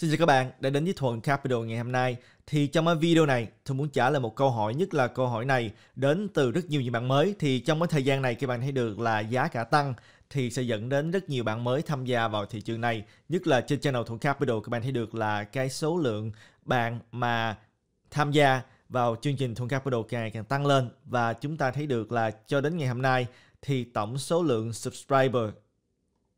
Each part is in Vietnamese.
Xin chào các bạn đã đến với Thuận Capital ngày hôm nay. Thì trong cái video này, tôi muốn trả lời một câu hỏi nhất là câu hỏi này đến từ rất nhiều những bạn mới. Thì trong cái thời gian này các bạn thấy được là giá cả tăng thì sẽ dẫn đến rất nhiều bạn mới tham gia vào thị trường này. Nhất là trên channel Thuận Capital các bạn thấy được là cái số lượng bạn mà tham gia vào chương trình Thuận Capital càng ngày càng tăng lên và chúng ta thấy được là cho đến ngày hôm nay thì tổng số lượng subscriber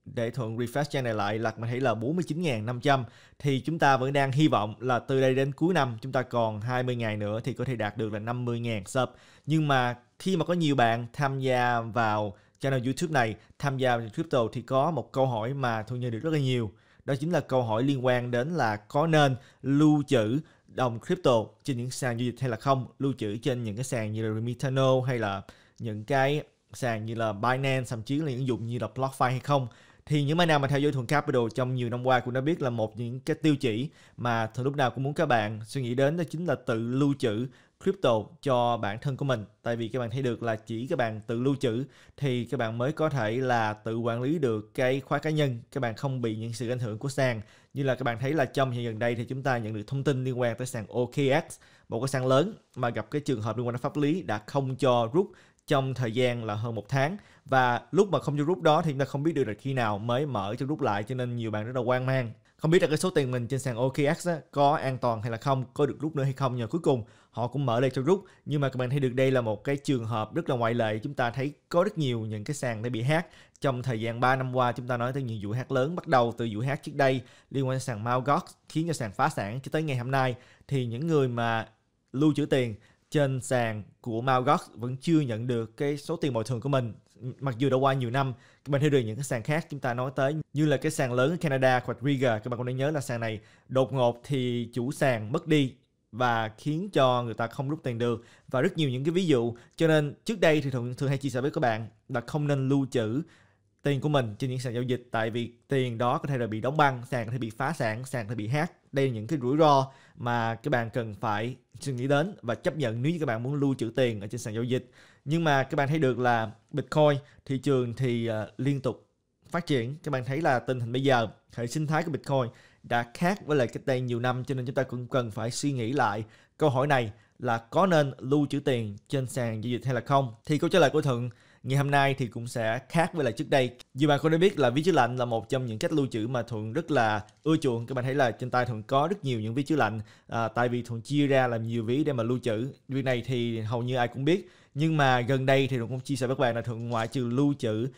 để thuận refresh trang này lại lạc mình thấy là 49.500 thì chúng ta vẫn đang hy vọng là từ đây đến cuối năm chúng ta còn 20 ngày nữa thì có thể đạt được là 50.000 sub nhưng mà khi mà có nhiều bạn tham gia vào channel YouTube này tham gia vào crypto thì có một câu hỏi mà thu nhận được rất là nhiều đó chính là câu hỏi liên quan đến là có nên lưu trữ đồng crypto trên những sàn giao dịch hay là không lưu trữ trên những cái sàn như là Remitano hay là những cái sàn như là Binance thậm chí là những ứng dụng như là BlockFi hay không thì những bạn nào mà theo dõi thuận capital trong nhiều năm qua cũng đã biết là một những cái tiêu chỉ mà thuận lúc nào cũng muốn các bạn suy nghĩ đến đó chính là tự lưu trữ crypto cho bản thân của mình tại vì các bạn thấy được là chỉ các bạn tự lưu trữ thì các bạn mới có thể là tự quản lý được cái khóa cá nhân các bạn không bị những sự ảnh hưởng của sàn như là các bạn thấy là trong hiện gần đây thì chúng ta nhận được thông tin liên quan tới sàn OKX một cái sàn lớn mà gặp cái trường hợp liên quan đến pháp lý đã không cho rút trong thời gian là hơn một tháng và lúc mà không vô rút đó thì chúng ta không biết được là khi nào mới mở cho rút lại cho nên nhiều bạn rất là quan mang không biết là cái số tiền mình trên sàn OKX á, có an toàn hay là không, có được rút nữa hay không. nhờ cuối cùng họ cũng mở đây cho rút. Nhưng mà các bạn thấy được đây là một cái trường hợp rất là ngoại lệ. Chúng ta thấy có rất nhiều những cái sàn đã bị hack. Trong thời gian 3 năm qua chúng ta nói tới những vụ hack lớn bắt đầu từ vụ hack trước đây liên quan đến sàn Mt. Gox khiến cho sàn phá sản cho tới ngày hôm nay thì những người mà lưu trữ tiền trên sàn của Malgox vẫn chưa nhận được cái số tiền bồi thường của mình mặc dù đã qua nhiều năm mình theo được những cái sàn khác chúng ta nói tới như là cái sàn lớn ở Canada hoặc Riga các bạn cũng nên nhớ là sàn này đột ngột thì chủ sàn mất đi và khiến cho người ta không rút tiền được và rất nhiều những cái ví dụ cho nên trước đây thì thường thường hay chia sẻ với các bạn là không nên lưu trữ tiền của mình trên những sàn giao dịch tại vì tiền đó có thể là bị đóng băng sàn có thể bị phá sản sàn có thể bị hack đây là những cái rủi ro mà các bạn cần phải suy nghĩ đến và chấp nhận nếu như các bạn muốn lưu trữ tiền ở trên sàn giao dịch nhưng mà các bạn thấy được là bitcoin thị trường thì ờ, liên tục phát triển các bạn thấy là tình hình bây giờ hệ sinh thái của bitcoin đã khác với lại cách đây nhiều năm cho nên chúng ta cũng cần phải suy nghĩ lại câu hỏi này là có nên lưu trữ tiền trên sàn giao dịch hay là không thì câu trả lời của thuận Ngày hôm nay thì cũng sẽ khác với lại trước đây. Như bạn cũng đã biết là viết chữ lạnh là một trong những cách lưu trữ mà Thuận rất là ưa chuộng. Các bạn thấy là trên tay Thuận có rất nhiều những viết chữ lạnh à, tại vì Thuận chia ra làm nhiều ví để mà lưu trữ. Việc này thì hầu như ai cũng biết. Nhưng mà gần đây thì Thuận cũng chia sẻ với các bạn là Thuận ngoại trừ lưu trữ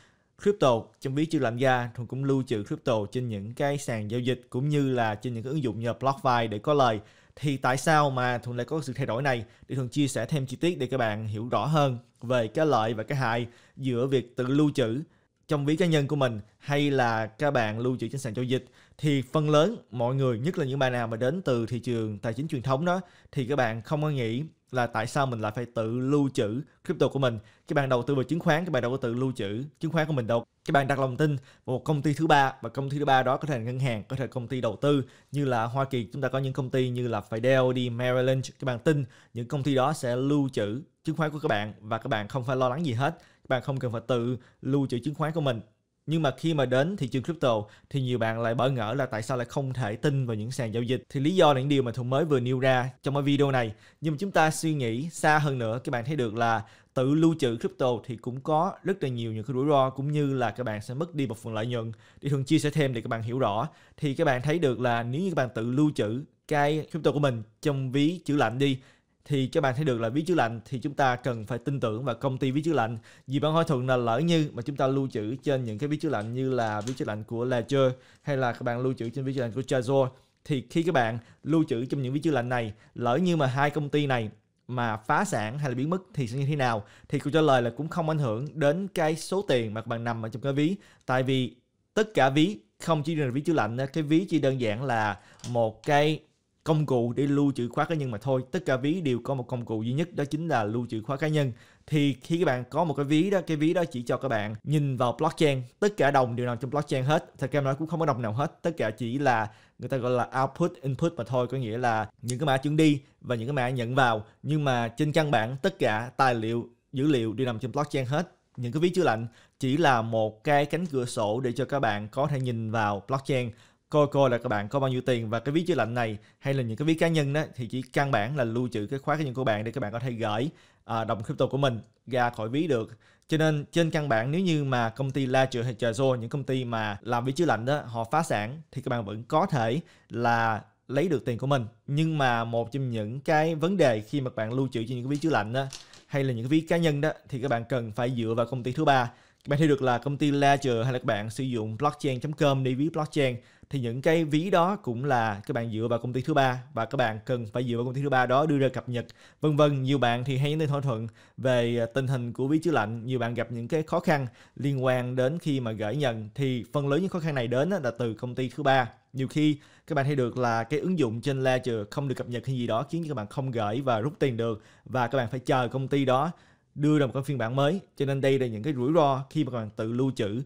crypto trong ví chưa làm ra Thuận cũng lưu trữ crypto trên những cái sàn giao dịch cũng như là trên những cái ứng dụng như là BlockFi để có lời thì tại sao mà Thuận lại có sự thay đổi này để Thuận chia sẻ thêm chi tiết để các bạn hiểu rõ hơn về cái lợi và cái hại giữa việc tự lưu trữ trong ví cá nhân của mình hay là các bạn lưu trữ trên sàn giao dịch thì phần lớn mọi người nhất là những bạn nào mà đến từ thị trường tài chính truyền thống đó thì các bạn không có nghĩ là tại sao mình lại phải tự lưu trữ crypto của mình các bạn đầu tư vào chứng khoán các bạn đâu có tự lưu trữ chứng khoán của mình đâu các bạn đặt lòng tin vào một công ty thứ ba và công ty thứ ba đó có thể là ngân hàng có thể là công ty đầu tư như là hoa kỳ chúng ta có những công ty như là Fidelity, đi Merrill Lynch các bạn tin những công ty đó sẽ lưu trữ chứng khoán của các bạn và các bạn không phải lo lắng gì hết các bạn không cần phải tự lưu trữ chứng khoán của mình nhưng mà khi mà đến thị trường crypto thì nhiều bạn lại bỡ ngỡ là tại sao lại không thể tin vào những sàn giao dịch thì lý do là những điều mà Thuận mới vừa nêu ra trong cái video này nhưng mà chúng ta suy nghĩ xa hơn nữa các bạn thấy được là tự lưu trữ crypto thì cũng có rất là nhiều những cái rủi ro cũng như là các bạn sẽ mất đi một phần lợi nhuận thì thường chia sẻ thêm để các bạn hiểu rõ thì các bạn thấy được là nếu như các bạn tự lưu trữ cái crypto của mình trong ví chữ lạnh đi thì các bạn thấy được là ví chữ lạnh thì chúng ta cần phải tin tưởng vào công ty ví chữ lạnh vì bạn hỏi thuận là lỡ như mà chúng ta lưu trữ trên những cái ví chữ lạnh như là ví chữ lạnh của Ledger hay là các bạn lưu trữ trên ví chữ lạnh của Trezor thì khi các bạn lưu trữ trong những ví chữ lạnh này lỡ như mà hai công ty này mà phá sản hay là biến mất thì sẽ như thế nào thì câu trả lời là cũng không ảnh hưởng đến cái số tiền mà các bạn nằm ở trong cái ví tại vì tất cả ví không chỉ là ví chữ lạnh cái ví chỉ đơn giản là một cái công cụ để lưu trữ khóa cá nhân mà thôi tất cả ví đều có một công cụ duy nhất đó chính là lưu trữ khóa cá nhân thì khi các bạn có một cái ví đó cái ví đó chỉ cho các bạn nhìn vào blockchain tất cả đồng đều nằm trong blockchain hết thật ra nói cũng không có đồng nào hết tất cả chỉ là người ta gọi là output input mà thôi có nghĩa là những cái mã chuyển đi và những cái mã nhận vào nhưng mà trên căn bản tất cả tài liệu dữ liệu đều nằm trên blockchain hết những cái ví chứa lạnh chỉ là một cái cánh cửa sổ để cho các bạn có thể nhìn vào blockchain coi coi là các bạn có bao nhiêu tiền và cái ví chữ lạnh này hay là những cái ví cá nhân đó thì chỉ căn bản là lưu trữ cái khóa cá nhân của bạn để các bạn có thể gửi à, đồng crypto của mình ra khỏi ví được cho nên trên căn bản nếu như mà công ty La Ledger hay Trezor những công ty mà làm ví chữ lạnh đó họ phá sản thì các bạn vẫn có thể là lấy được tiền của mình nhưng mà một trong những cái vấn đề khi mà bạn lưu trữ trên những cái ví chữ lạnh đó hay là những cái ví cá nhân đó thì các bạn cần phải dựa vào công ty thứ ba bạn thấy được là công ty Ledger hay là các bạn sử dụng blockchain.com để ví blockchain thì những cái ví đó cũng là các bạn dựa vào công ty thứ ba và các bạn cần phải dựa vào công ty thứ ba đó đưa ra cập nhật vân vân nhiều bạn thì hay những thỏa thuận về à, tình hình của ví chứa lạnh nhiều bạn gặp những cái khó khăn liên quan đến khi mà gửi nhận thì phần lớn những khó khăn này đến là từ công ty thứ ba nhiều khi các bạn thấy được là cái ứng dụng trên Ledger không được cập nhật hay gì đó khiến cho các bạn không gửi và rút tiền được và các bạn phải chờ công ty đó đưa ra một cái phiên bản mới cho nên đây là những cái rủi ro khi mà các bạn tự lưu trữ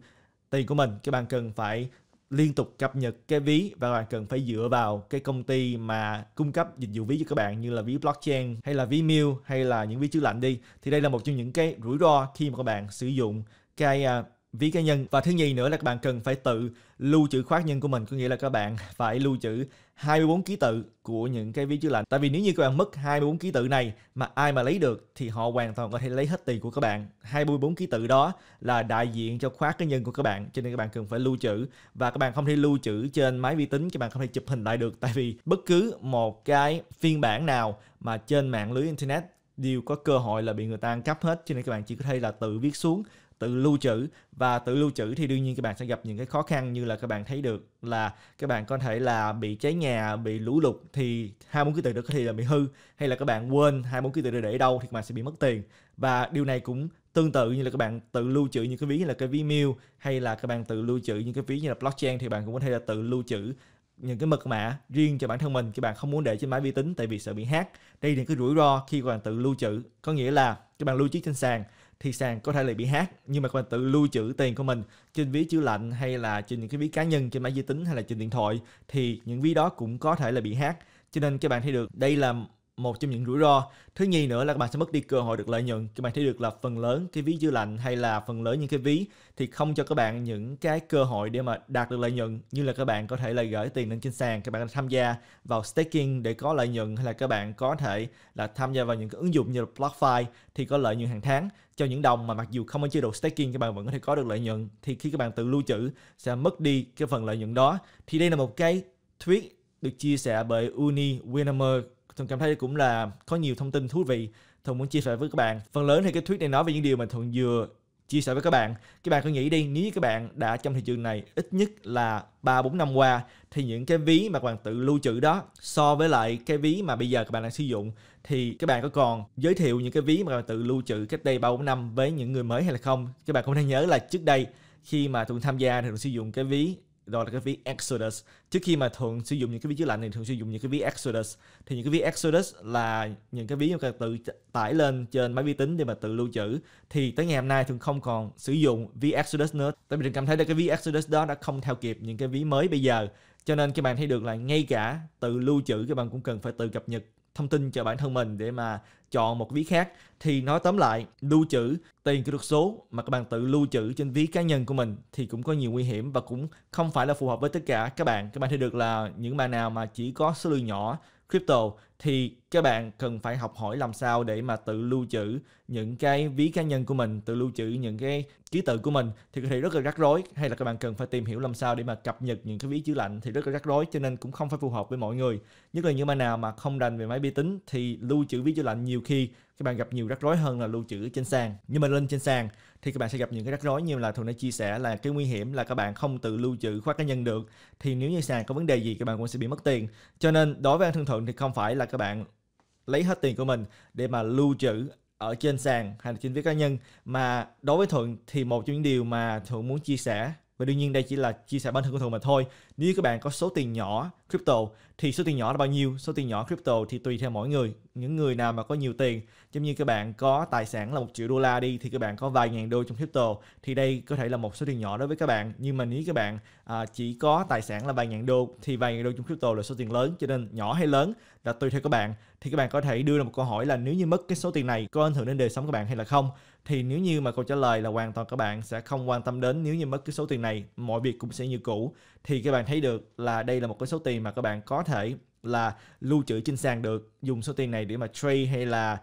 tiền của mình các bạn cần phải liên tục cập nhật cái ví và các bạn cần phải dựa vào cái công ty mà cung cấp dịch vụ ví cho các bạn như là ví blockchain hay là ví mail hay là những ví chữ lạnh đi thì đây là một trong những cái rủi ro khi mà các bạn sử dụng cái à, ví cá nhân và thứ nhì nữa là các bạn cần phải tự lưu trữ khoát nhân của mình có nghĩa là các bạn phải lưu trữ 24 ký tự của những cái ví chữ lành tại vì nếu như các bạn mất 24 ký tự này mà ai mà lấy được thì họ hoàn toàn có thể lấy hết tiền của các bạn 24 ký tự đó là đại diện cho khóa cá nhân của các bạn cho nên các bạn cần phải lưu trữ và các bạn không thể lưu trữ trên máy vi tính các bạn không thể chụp hình lại được tại vì bất cứ một cái phiên bản nào mà trên mạng lưới internet đều có cơ hội là bị người ta ăn cắp hết cho nên các bạn chỉ có thể là tự viết xuống tự lưu trữ và tự lưu trữ thì đương nhiên các bạn sẽ gặp những cái khó khăn như là các bạn thấy được là các bạn có thể là bị cháy nhà bị lũ lụt thì hai bốn ký tự đó có thể là bị hư hay là các bạn quên hai bốn ký tự đó để đâu thì các bạn sẽ bị mất tiền và điều này cũng tương tự như là các bạn tự lưu trữ những cái ví như là cái ví mail hay là các bạn tự lưu trữ những cái ví như là blockchain thì bạn cũng có thể là tự lưu trữ những cái mật mã riêng cho bản thân mình các bạn không muốn để trên máy vi tính tại vì sợ bị hack đây là cái rủi ro khi các bạn tự lưu trữ có nghĩa là các bạn lưu trữ trên sàn thì sàn có thể là bị hack nhưng mà các bạn tự lưu trữ tiền của mình trên ví chứa lạnh hay là trên những cái ví cá nhân trên máy vi tính hay là trên điện thoại thì những ví đó cũng có thể là bị hack cho nên các bạn thấy được đây là một trong những rủi ro thứ nhì nữa là các bạn sẽ mất đi cơ hội được lợi nhuận các bạn thấy được là phần lớn cái ví dư lạnh hay là phần lớn những cái ví thì không cho các bạn những cái cơ hội để mà đạt được lợi nhuận như là các bạn có thể là gửi tiền lên trên sàn các bạn tham gia vào staking để có lợi nhuận hay là các bạn có thể là tham gia vào những cái ứng dụng như là BlockFi thì có lợi nhuận hàng tháng cho những đồng mà mặc dù không có chế độ staking các bạn vẫn có thể có được lợi nhuận thì khi các bạn tự lưu trữ sẽ mất đi cái phần lợi nhuận đó thì đây là một cái thuyết được chia sẻ bởi Uni Winnemer Thuận cảm thấy cũng là có nhiều thông tin thú vị Thuận muốn chia sẻ với các bạn. Phần lớn thì cái thuyết này nói về những điều mà Thuận vừa chia sẻ với các bạn. Các bạn cứ nghĩ đi, nếu các bạn đã trong thị trường này ít nhất là 3 bốn năm qua thì những cái ví mà các bạn tự lưu trữ đó so với lại cái ví mà bây giờ các bạn đang sử dụng thì các bạn có còn giới thiệu những cái ví mà các bạn tự lưu trữ cách đây ba bốn năm với những người mới hay là không? Các bạn cũng nên nhớ là trước đây khi mà tụi tham gia thì tụi sử dụng cái ví đó là cái ví Exodus trước khi mà thường sử dụng những cái ví chứa lạnh thì thường sử dụng những cái ví Exodus thì những cái ví Exodus là những cái ví mà tự tải lên trên máy vi tính để mà tự lưu trữ thì tới ngày hôm nay thường không còn sử dụng ví Exodus nữa tại vì thường cảm thấy là cái ví Exodus đó đã không theo kịp những cái ví mới bây giờ cho nên các bạn thấy được là ngay cả tự lưu trữ các bạn cũng cần phải tự cập nhật thông tin cho bản thân mình để mà chọn một ví khác thì nói tóm lại lưu trữ tiền kỹ thuật số mà các bạn tự lưu trữ trên ví cá nhân của mình thì cũng có nhiều nguy hiểm và cũng không phải là phù hợp với tất cả các bạn các bạn thấy được là những bạn nào mà chỉ có số lượng nhỏ crypto thì các bạn cần phải học hỏi làm sao để mà tự lưu trữ những cái ví cá nhân của mình, tự lưu trữ những cái ký tự của mình thì có thể rất là rắc rối hay là các bạn cần phải tìm hiểu làm sao để mà cập nhật những cái ví chữ lạnh thì rất là rắc rối cho nên cũng không phải phù hợp với mọi người. Nhất là những bạn nào mà không đành về máy vi tính thì lưu trữ ví chữ lạnh nhiều khi các bạn gặp nhiều rắc rối hơn là lưu trữ trên sàn. Nhưng mà lên trên sàn thì các bạn sẽ gặp những cái rắc rối như là thường đã chia sẻ là cái nguy hiểm là các bạn không tự lưu trữ khóa cá nhân được thì nếu như sàn có vấn đề gì các bạn cũng sẽ bị mất tiền. Cho nên đối với anh thân thượng thì không phải là các bạn lấy hết tiền của mình để mà lưu trữ ở trên sàn hay là trên ví cá nhân mà đối với thuận thì một trong những điều mà thuận muốn chia sẻ và đương nhiên đây chỉ là chia sẻ bản thân của Thuận mà thôi. Nếu các bạn có số tiền nhỏ crypto thì số tiền nhỏ là bao nhiêu? Số tiền nhỏ crypto thì tùy theo mỗi người. Những người nào mà có nhiều tiền, giống như các bạn có tài sản là một triệu đô la đi thì các bạn có vài ngàn đô trong crypto thì đây có thể là một số tiền nhỏ đối với các bạn. Nhưng mà nếu các bạn à, chỉ có tài sản là vài ngàn đô thì vài ngàn đô trong crypto là số tiền lớn cho nên nhỏ hay lớn là tùy theo các bạn. Thì các bạn có thể đưa ra một câu hỏi là nếu như mất cái số tiền này có ảnh hưởng đến đời sống các bạn hay là không? thì nếu như mà câu trả lời là hoàn toàn các bạn sẽ không quan tâm đến nếu như mất cái số tiền này mọi việc cũng sẽ như cũ thì các bạn thấy được là đây là một cái số tiền mà các bạn có thể là lưu trữ trên sàn được dùng số tiền này để mà trade hay là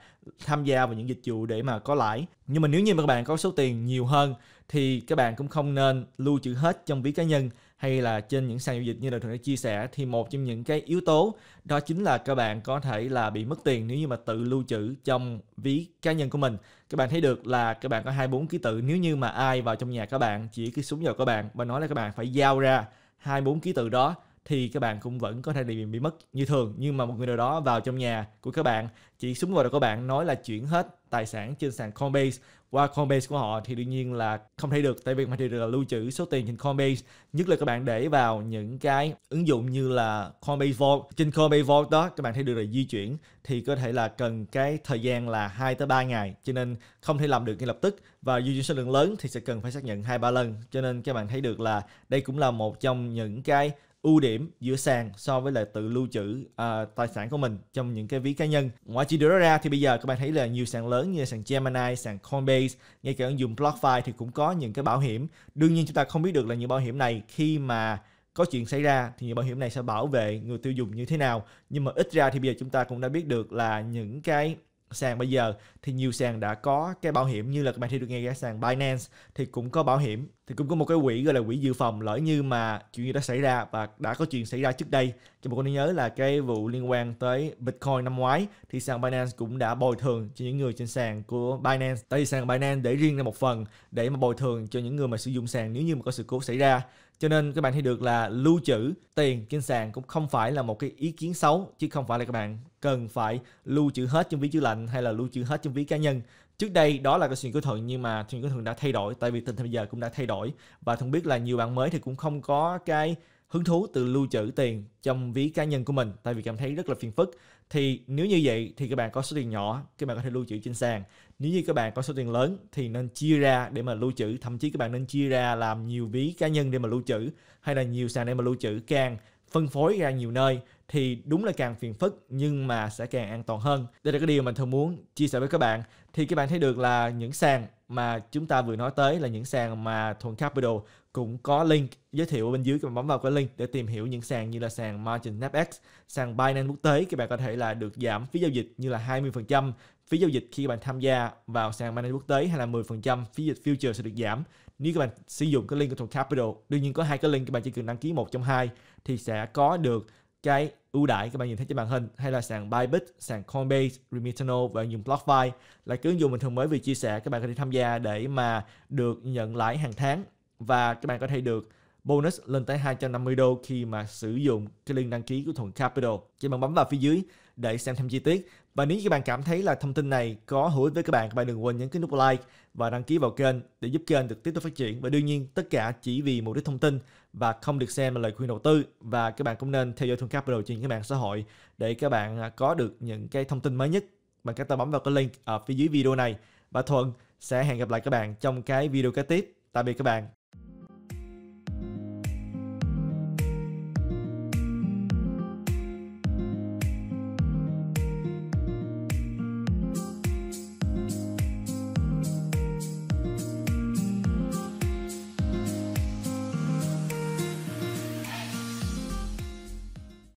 tham gia vào những dịch vụ để mà có lãi nhưng mà nếu như mà các bạn có số tiền nhiều hơn thì các bạn cũng không nên lưu trữ hết trong ví cá nhân hay là trên những sàn giao dịch như là thường đã chia sẻ thì một trong những cái yếu tố đó chính là các bạn có thể là bị mất tiền nếu như mà tự lưu trữ trong ví cá nhân của mình các bạn thấy được là các bạn có hai bốn ký tự nếu như mà ai vào trong nhà các bạn chỉ cái súng vào các bạn và nói là các bạn phải giao ra hai bốn ký tự đó thì các bạn cũng vẫn có thể bị bị mất như thường nhưng mà một người nào đó vào trong nhà của các bạn chỉ súng vào đầu các bạn nói là chuyển hết tài sản trên sàn Coinbase qua Coinbase của họ thì đương nhiên là không thể được tại vì mà thì là lưu trữ số tiền trên Coinbase nhất là các bạn để vào những cái ứng dụng như là Coinbase Vault trên Coinbase Vault đó các bạn thấy được là di chuyển thì có thể là cần cái thời gian là 2 tới 3 ngày cho nên không thể làm được ngay lập tức và di chuyển số lượng lớn thì sẽ cần phải xác nhận hai ba lần cho nên các bạn thấy được là đây cũng là một trong những cái ưu điểm giữa sàn so với là tự lưu trữ uh, tài sản của mình trong những cái ví cá nhân. Ngoài chỉ điều đó ra thì bây giờ các bạn thấy là nhiều sàn lớn như là sàn Gemini, sàn Coinbase, ngay cả ứng dụng BlockFi thì cũng có những cái bảo hiểm. Đương nhiên chúng ta không biết được là những bảo hiểm này khi mà có chuyện xảy ra thì những bảo hiểm này sẽ bảo vệ người tiêu dùng như thế nào. Nhưng mà ít ra thì bây giờ chúng ta cũng đã biết được là những cái sàn bây giờ thì nhiều sàn đã có cái bảo hiểm như là các bạn thấy được nghe cái sàn Binance thì cũng có bảo hiểm thì cũng có một cái quỹ gọi là quỹ dự phòng lỡ như mà chuyện gì đã xảy ra và đã có chuyện xảy ra trước đây cho một con nhớ là cái vụ liên quan tới Bitcoin năm ngoái thì sàn Binance cũng đã bồi thường cho những người trên sàn của Binance tại vì sàn Binance để riêng ra một phần để mà bồi thường cho những người mà sử dụng sàn nếu như mà có sự cố xảy ra cho nên các bạn thấy được là lưu trữ tiền trên sàn cũng không phải là một cái ý kiến xấu chứ không phải là các bạn cần phải lưu trữ hết trong ví chữ lạnh hay là lưu trữ hết trong ví cá nhân trước đây đó là cái suy nghĩ của thuận nhưng mà suy nghĩ của thuận đã thay đổi tại vì tình hình bây giờ cũng đã thay đổi và thuận biết là nhiều bạn mới thì cũng không có cái hứng thú từ lưu trữ tiền trong ví cá nhân của mình tại vì cảm thấy rất là phiền phức thì nếu như vậy thì các bạn có số tiền nhỏ các bạn có thể lưu trữ trên sàn nếu như các bạn có số tiền lớn thì nên chia ra để mà lưu trữ thậm chí các bạn nên chia ra làm nhiều ví cá nhân để mà lưu trữ hay là nhiều sàn để mà lưu trữ càng phân phối ra nhiều nơi thì đúng là càng phiền phức nhưng mà sẽ càng an toàn hơn. Đây là cái điều mình thường muốn chia sẻ với các bạn. Thì các bạn thấy được là những sàn mà chúng ta vừa nói tới là những sàn mà Thuần Capital cũng có link giới thiệu ở bên dưới các bạn bấm vào cái link để tìm hiểu những sàn như là sàn Margin FX, sàn Binance quốc tế các bạn có thể là được giảm phí giao dịch như là 20% phí giao dịch khi các bạn tham gia vào sàn Binance quốc tế hay là 10% phí dịch future sẽ được giảm nếu các bạn sử dụng cái link của Thuần Capital. Đương nhiên có hai cái link các bạn chỉ cần đăng ký một trong hai thì sẽ có được cái ưu đãi các bạn nhìn thấy trên màn hình hay là sàn Bybit, sàn Coinbase, Remitano và ứng BlockFi là cái ứng dụng mình thường mới vừa chia sẻ các bạn có thể tham gia để mà được nhận lãi hàng tháng và các bạn có thể được bonus lên tới 250 đô khi mà sử dụng cái link đăng ký của Thuận Capital. Chỉ bạn bấm vào phía dưới để xem thêm chi tiết và nếu như các bạn cảm thấy là thông tin này có hữu ích với các bạn, các bạn đừng quên nhấn cái nút like và đăng ký vào kênh để giúp kênh được tiếp tục phát triển. Và đương nhiên tất cả chỉ vì mục đích thông tin và không được xem là lời khuyên đầu tư. Và các bạn cũng nên theo dõi Thuần Capital trên các mạng xã hội để các bạn à, có được những cái thông tin mới nhất bằng cách ta bấm vào cái link ở phía dưới video này. Và Thuận sẽ hẹn gặp lại các bạn trong cái video kế tiếp. Tạm biệt các bạn.